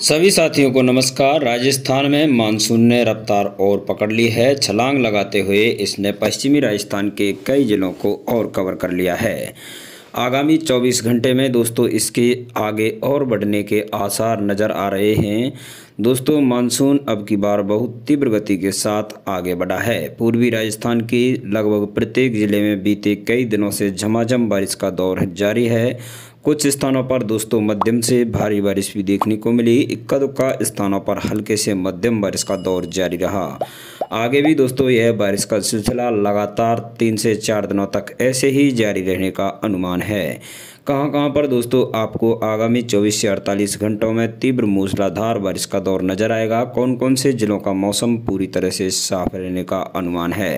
सभी साथियों को नमस्कार राजस्थान में मानसून ने रफ्तार और पकड़ ली है छलांग लगाते हुए इसने पश्चिमी राजस्थान के कई ज़िलों को और कवर कर लिया है आगामी 24 घंटे में दोस्तों इसके आगे और बढ़ने के आसार नज़र आ रहे हैं दोस्तों मानसून अब की बार बहुत तीव्र गति के साथ आगे बढ़ा है पूर्वी राजस्थान के लगभग प्रत्येक ज़िले में बीते कई दिनों से झमाझम बारिश का दौर जारी है कुछ स्थानों पर दोस्तों मध्यम से भारी बारिश भी देखने को मिली इक्का दुक्का स्थानों पर हल्के से मध्यम बारिश का दौर जारी रहा आगे भी दोस्तों यह बारिश का सिलसिला लगातार तीन से चार दिनों तक ऐसे ही जारी रहने का अनुमान है कहां कहां पर दोस्तों आपको आगामी 24 से 48 घंटों में तीव्र मूसलाधार बारिश का दौर नजर आएगा कौन कौन से जिलों का मौसम पूरी तरह से साफ रहने का अनुमान है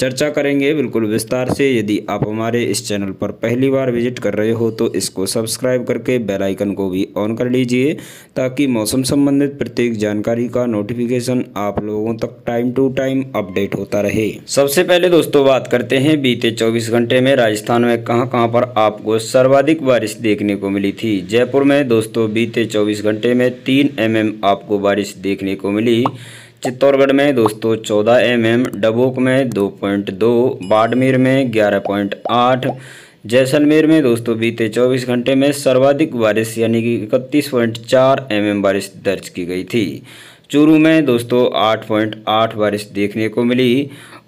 चर्चा करेंगे बिल्कुल विस्तार से यदि आप हमारे इस चैनल पर पहली बार विजिट कर रहे हो तो इसको सब्सक्राइब करके बेल आइकन को भी ऑन कर लीजिए ताकि मौसम संबंधित प्रत्येक जानकारी का नोटिफिकेशन आप लोगों तक टाइम टू टाइम अपडेट होता रहे सबसे पहले दोस्तों बात करते हैं बीते चौबीस घंटे में राजस्थान में कहाँ कहाँ पर आपको सर्वाधिक बारिश देखने को मिली थी जयपुर में दोस्तों बीते चौबीस घंटे में तीन एम mm आपको बारिश देखने को मिली चित्तौड़गढ़ में दोस्तों चौदह एम एम डबोक में दो पॉइंट दो बाड़मेर में ग्यारह पॉइंट आठ जैसलमेर में दोस्तों बीते 24 घंटे में सर्वाधिक बारिश यानी कि इकतीस पॉइंट चार एम बारिश दर्ज की गई थी चूरू में दोस्तों 8.8 बारिश देखने को मिली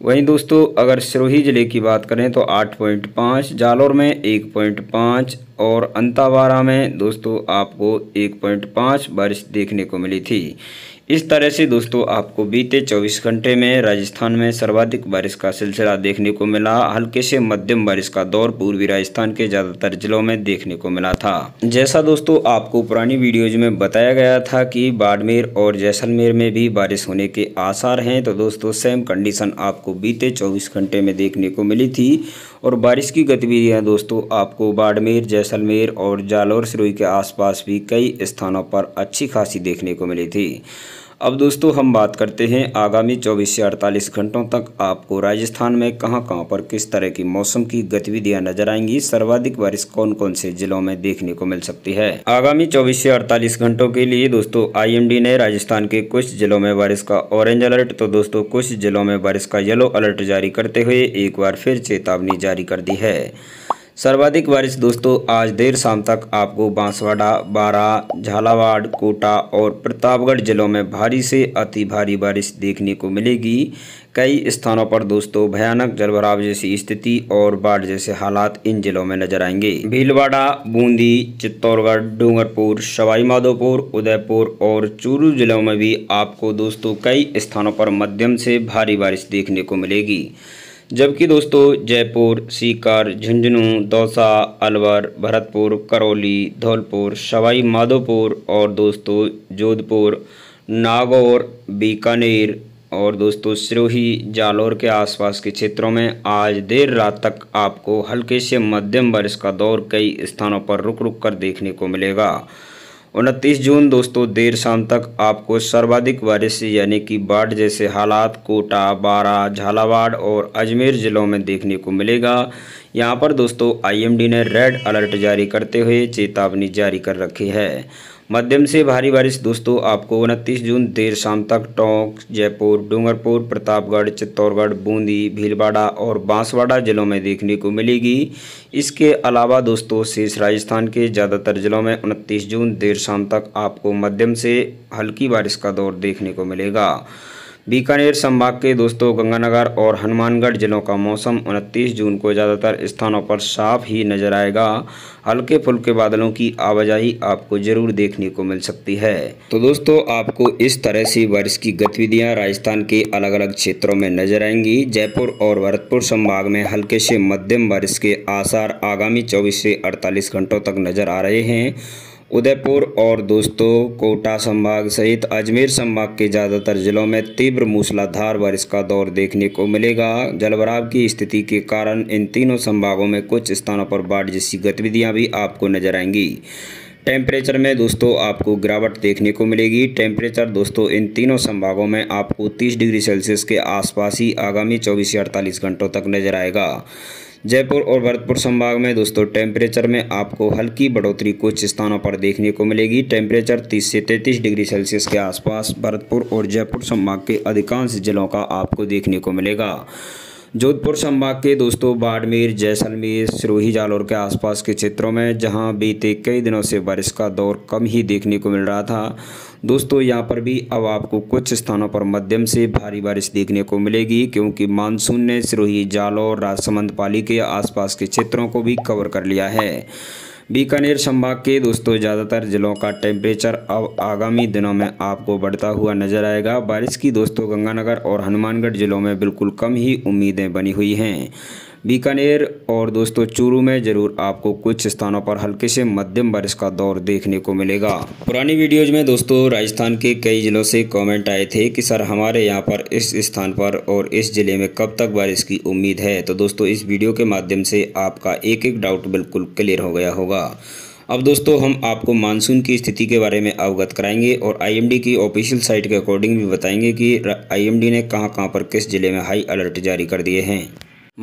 वहीं दोस्तों अगर सिरोही ज़िले की बात करें तो 8.5 जालौर में 1.5 और अंतावारा में दोस्तों आपको 1.5 बारिश देखने को मिली थी इस तरह से दोस्तों आपको बीते 24 घंटे में राजस्थान में सर्वाधिक बारिश का सिलसिला देखने को मिला हल्के से मध्यम बारिश का दौर पूर्वी राजस्थान के ज़्यादातर जिलों में देखने को मिला था जैसा दोस्तों आपको पुरानी वीडियोज में बताया गया था कि बाड़मेर और जैसलमेर में भी बारिश होने के आसार हैं तो दोस्तों सेम कंडीशन आपको बीते चौबीस घंटे में देखने को मिली थी और बारिश की गतिविधियां दोस्तों आपको बाड़मेर जैसलमेर और जालौर सिरोई के आसपास भी कई स्थानों पर अच्छी खासी देखने को मिली थी अब दोस्तों हम बात करते हैं आगामी 24 से 48 घंटों तक आपको राजस्थान में कहां कहां पर किस तरह की मौसम की गतिविधियां नजर आएंगी सर्वाधिक बारिश कौन कौन से जिलों में देखने को मिल सकती है आगामी 24 से 48 घंटों के लिए दोस्तों आईएमडी ने राजस्थान के कुछ जिलों में बारिश का ऑरेंज अलर्ट तो दोस्तों कुछ जिलों में बारिश का येलो अलर्ट जारी करते हुए एक बार फिर चेतावनी जारी कर दी है सर्वाधिक बारिश दोस्तों आज देर शाम तक आपको बांसवाड़ा बारा झालावाड़ कोटा और प्रतापगढ़ जिलों में भारी से अति भारी बारिश देखने को मिलेगी कई स्थानों पर दोस्तों भयानक जलभराव जैसी स्थिति और बाढ़ जैसे हालात इन जिलों में नजर आएंगे भीलवाड़ा बूंदी चित्तौड़गढ़ डूंगरपुर सवाईमाधोपुर उदयपुर और चूरू जिलों में भी आपको दोस्तों कई स्थानों पर मध्यम से भारी बारिश देखने को मिलेगी जबकि दोस्तों जयपुर सीकर झुंझुनू दौसा अलवर भरतपुर करौली धौलपुर सवाई माधोपुर और दोस्तों जोधपुर नागौर बीकानेर और दोस्तों सिरोही जालौर के आसपास के क्षेत्रों में आज देर रात तक आपको हल्के से मध्यम बारिश का दौर कई स्थानों पर रुक रुक कर देखने को मिलेगा उनतीस जून दोस्तों देर शाम तक आपको सर्वाधिक बारिश यानी कि बाढ़ जैसे हालात कोटा बारा झालावाड़ और अजमेर ज़िलों में देखने को मिलेगा यहाँ पर दोस्तों आईएमडी ने रेड अलर्ट जारी करते हुए चेतावनी जारी कर रखी है मध्यम से भारी बारिश दोस्तों आपको उनतीस जून देर शाम तक टोंक जयपुर डूंगरपुर प्रतापगढ़ चित्तौड़गढ़ बूंदी भीलवाड़ा और बांसवाड़ा जिलों में देखने को मिलेगी इसके अलावा दोस्तों शेष राजस्थान के ज़्यादातर जिलों में उनतीस जून देर शाम तक आपको मध्यम से हल्की बारिश का दौर देखने को मिलेगा बीकानेर संभाग के दोस्तों गंगानगर और हनुमानगढ़ जिलों का मौसम 29 जून को ज़्यादातर स्थानों पर साफ ही नजर आएगा हल्के फुल्के बादलों की आवाजाही आपको जरूर देखने को मिल सकती है तो दोस्तों आपको इस तरह से बारिश की गतिविधियाँ राजस्थान के अलग अलग क्षेत्रों में नजर आएंगी जयपुर और भरतपुर संभाग में हल्के से मध्यम बारिश के आसार आगामी चौबीस से अड़तालीस घंटों तक नजर आ रहे हैं उदयपुर और दोस्तों कोटा संभाग सहित अजमेर संभाग के ज़्यादातर ज़िलों में तीव्र मूसलाधार बारिश का दौर देखने को मिलेगा जलभराव की स्थिति के कारण इन तीनों संभागों में कुछ स्थानों पर बाढ़ जैसी गतिविधियां भी आपको नजर आएंगी टेम्परेचर में दोस्तों आपको गिरावट देखने को मिलेगी टेम्परेचर दोस्तों इन तीनों संभागों में आपको 30 डिग्री सेल्सियस के आसपास ही आगामी 24 से 48 घंटों तक नजर आएगा जयपुर और भरतपुर संभाग में दोस्तों टेम्परेचर में आपको हल्की बढ़ोतरी कुछ स्थानों पर देखने को मिलेगी टेम्परेचर 30 से 33 डिग्री सेल्सियस के आसपास भरतपुर और जयपुर संभाग के अधिकांश जिलों का आपको देखने को मिलेगा जोधपुर संभाग के दोस्तों बाड़मेर जैसलमेर सिरोही जालौर के आसपास के क्षेत्रों में जहां बीते कई दिनों से बारिश का दौर कम ही देखने को मिल रहा था दोस्तों यहां पर भी अब आपको कुछ स्थानों पर मध्यम से भारी बारिश देखने को मिलेगी क्योंकि मानसून ने सिरोही जालौर राजसमंद पाली के आसपास के क्षेत्रों को भी कवर कर लिया है बीकानेर संभाग के दोस्तों ज़्यादातर ज़िलों का टेम्परेचर अब आगामी दिनों में आपको बढ़ता हुआ नजर आएगा बारिश की दोस्तों गंगानगर और हनुमानगढ़ ज़िलों में बिल्कुल कम ही उम्मीदें बनी हुई हैं बीकानेर और दोस्तों चूरू में ज़रूर आपको कुछ स्थानों पर हल्के से मध्यम बारिश का दौर देखने को मिलेगा पुरानी वीडियोज में दोस्तों राजस्थान के कई ज़िलों से कॉमेंट आए थे कि सर हमारे यहाँ पर इस स्थान पर और इस ज़िले में कब तक बारिश की उम्मीद है तो दोस्तों इस वीडियो के माध्यम से आपका एक एक डाउट बिल्कुल क्लियर हो गया होगा अब दोस्तों हम आपको मानसून की स्थिति के बारे में अवगत कराएंगे और आईएमडी की ऑफिशियल साइट के अकॉर्डिंग भी बताएंगे कि आईएमडी ने कहां कहां पर किस ज़िले में हाई अलर्ट जारी कर दिए हैं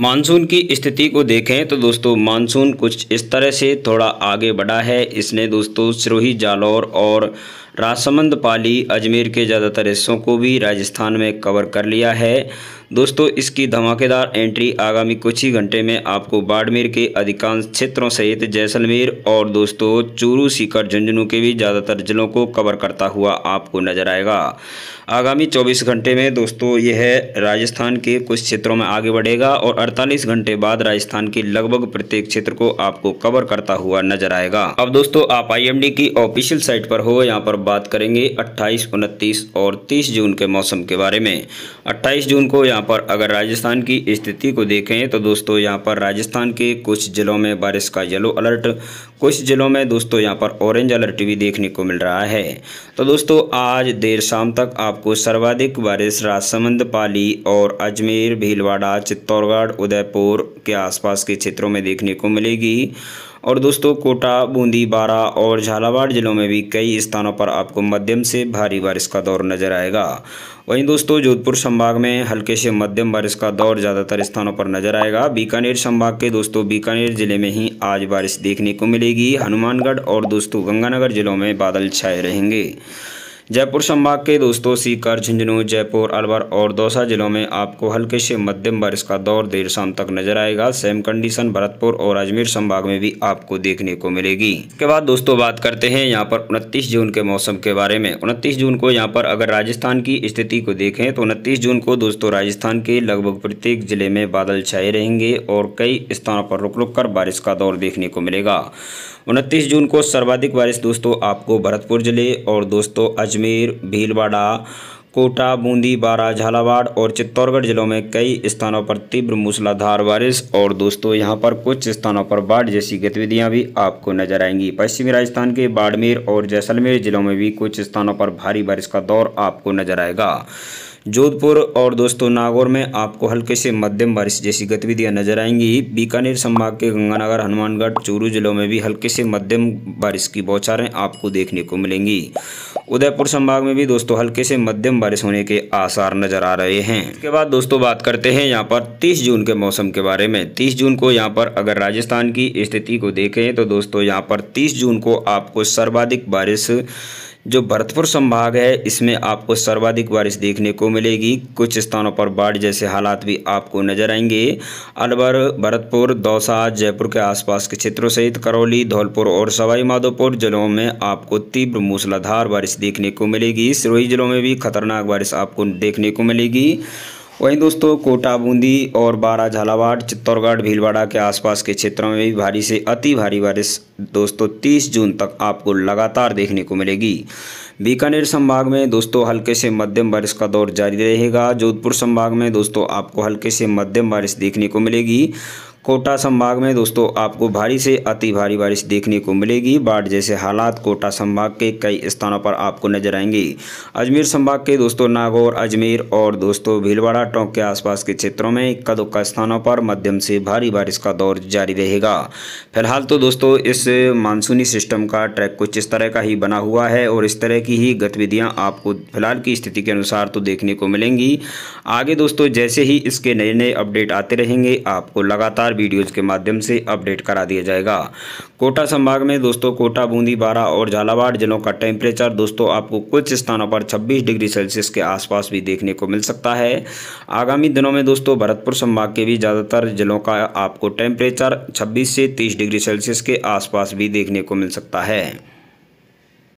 मानसून की स्थिति को देखें तो दोस्तों मानसून कुछ इस तरह से थोड़ा आगे बढ़ा है इसने दोस्तों सिरोही जालौर और राजसमंद पाली अजमेर के ज़्यादातर हिस्सों को भी राजस्थान में कवर कर लिया है दोस्तों इसकी धमाकेदार एंट्री आगामी कुछ ही घंटे में आपको बाड़मेर के अधिकांश क्षेत्रों सहित जैसलमेर और दोस्तों चूरू सीकर झुंझुनू के भी ज़्यादातर ज़िलों को कवर करता हुआ आपको नजर आएगा आगामी 24 घंटे में दोस्तों यह राजस्थान के कुछ क्षेत्रों में आगे बढ़ेगा और 48 घंटे बाद राजस्थान के लगभग प्रत्येक क्षेत्र को आपको कवर करता हुआ नजर आएगा अब दोस्तों आप आईएमडी की ऑफिशियल साइट पर हो यहाँ पर बात करेंगे 28, 29 और 30 जून के मौसम के बारे में 28 जून को यहाँ पर अगर राजस्थान की स्थिति को देखें तो दोस्तों यहाँ पर राजस्थान के कुछ ज़िलों में बारिश का येलो अलर्ट कुछ ज़िलों में दोस्तों यहाँ पर ऑरेंज अलर्ट भी देखने को मिल रहा है तो दोस्तों आज देर शाम तक आपको सर्वाधिक बारिश राजसमंद पाली और अजमेर भीलवाड़ा चित्तौड़गढ़ उदयपुर के आसपास के क्षेत्रों में देखने को मिलेगी और दोस्तों कोटा बूंदी बारा और झालावाड़ जिलों में भी कई स्थानों पर आपको मध्यम से भारी बारिश का दौर नजर आएगा वहीं दोस्तों जोधपुर संभाग में हल्के से मध्यम बारिश का दौर ज़्यादातर स्थानों पर नजर आएगा बीकानेर संभाग के दोस्तों बीकानेर जिले में ही आज बारिश देखने को मिलेगी हनुमानगढ़ और दोस्तों गंगानगर जिलों में बादल छाए रहेंगे जयपुर संभाग के दोस्तों सीकर झुंझुनू जयपुर अलवर और दौसा जिलों में आपको हल्के से मध्यम बारिश का दौर देर शाम तक नजर आएगा सेम कंडीशन भरतपुर और अजमेर संभाग में भी आपको देखने को मिलेगी इसके बाद दोस्तों बात करते हैं यहाँ पर उनतीस जून के मौसम के बारे में उनतीस जून को यहाँ पर अगर राजस्थान की स्थिति को देखें तो उनतीस जून को दोस्तों राजस्थान के लगभग प्रत्येक जिले में बादल छाए रहेंगे और कई स्थानों पर रुक रुक कर बारिश का दौर देखने को मिलेगा उनतीस जून को सर्वाधिक बारिश दोस्तों आपको भरतपुर ज़िले और दोस्तों अजमेर भीलवाड़ा कोटा बूंदी बारा झालावाड़ और चित्तौड़गढ़ जिलों में कई स्थानों पर तीव्र मूसलाधार बारिश और दोस्तों यहां पर कुछ स्थानों पर बाढ़ जैसी गतिविधियां भी आपको नजर आएंगी पश्चिमी राजस्थान के बाड़मेर और जैसलमेर जिलों में भी कुछ स्थानों पर भारी बारिश का दौर आपको नजर आएगा जोधपुर और दोस्तों नागौर में आपको हल्के से मध्यम बारिश जैसी गतिविधियां नजर आएंगी बीकानेर संभाग के गंगानगर हनुमानगढ़ चूरू जिलों में भी हल्के से मध्यम बारिश की बौछारें आपको देखने को मिलेंगी उदयपुर संभाग में भी दोस्तों हल्के से मध्यम बारिश होने के आसार नजर आ रहे हैं इसके बाद दोस्तों बात करते हैं यहाँ पर तीस जून के मौसम के बारे में तीस जून को यहाँ पर अगर राजस्थान की स्थिति को देखें तो दोस्तों यहाँ पर तीस जून को आपको सर्वाधिक बारिश जो भरतपुर संभाग है इसमें आपको सर्वाधिक बारिश देखने को मिलेगी कुछ स्थानों पर बाढ़ जैसे हालात भी आपको नजर आएंगे अलवर भरतपुर दौसा जयपुर के आसपास के क्षेत्रों सहित करौली धौलपुर और सवाई माधोपुर जिलों में आपको तीव्र मूसलाधार बारिश देखने को मिलेगी सिरोही जिलों में भी खतरनाक बारिश आपको देखने को मिलेगी वहीं दोस्तों कोटा बूंदी और बारा झालावाड़ चित्तौड़गढ़ भीलवाड़ा के आसपास के क्षेत्रों में भी भारी से अति भारी बारिश दोस्तों 30 जून तक आपको लगातार देखने को मिलेगी बीकानेर संभाग में दोस्तों हल्के से मध्यम बारिश का दौर जारी रहेगा जोधपुर संभाग में दोस्तों आपको हल्के से मध्यम बारिश देखने को मिलेगी कोटा संभाग में दोस्तों आपको भारी से अति भारी बारिश देखने को मिलेगी बाढ़ जैसे हालात कोटा संभाग के कई स्थानों पर आपको नजर आएंगे अजमेर संभाग के दोस्तों नागौर अजमेर और दोस्तों भीलवाड़ा टोंक के आसपास के क्षेत्रों में कदुक्का स्थानों पर मध्यम से भारी बारिश का दौर जारी रहेगा फिलहाल तो दोस्तों इस मानसूनी सिस्टम का ट्रैक कुछ इस तरह का ही बना हुआ है और इस तरह की ही गतिविधियाँ आपको फिलहाल की स्थिति के अनुसार तो देखने को मिलेंगी आगे दोस्तों जैसे ही इसके नए नए अपडेट आते रहेंगे आपको लगातार वीडियोज के माध्यम से अपडेट करा दिया जाएगा कोटा संभाग में दोस्तों कोटा बूंदी बारा और झालावाड़ जिलों का टेम्परेचर दोस्तों आपको कुछ स्थानों पर छब्बीस डिग्री सेल्सियस के आसपास भी देखने को मिल सकता है आगामी दिनों में दोस्तों भरतपुर संभाग के भी ज़्यादातर जिलों का आपको टेम्परेचर छब्बीस से तीस डिग्री सेल्सियस के आसपास भी देखने को मिल सकता है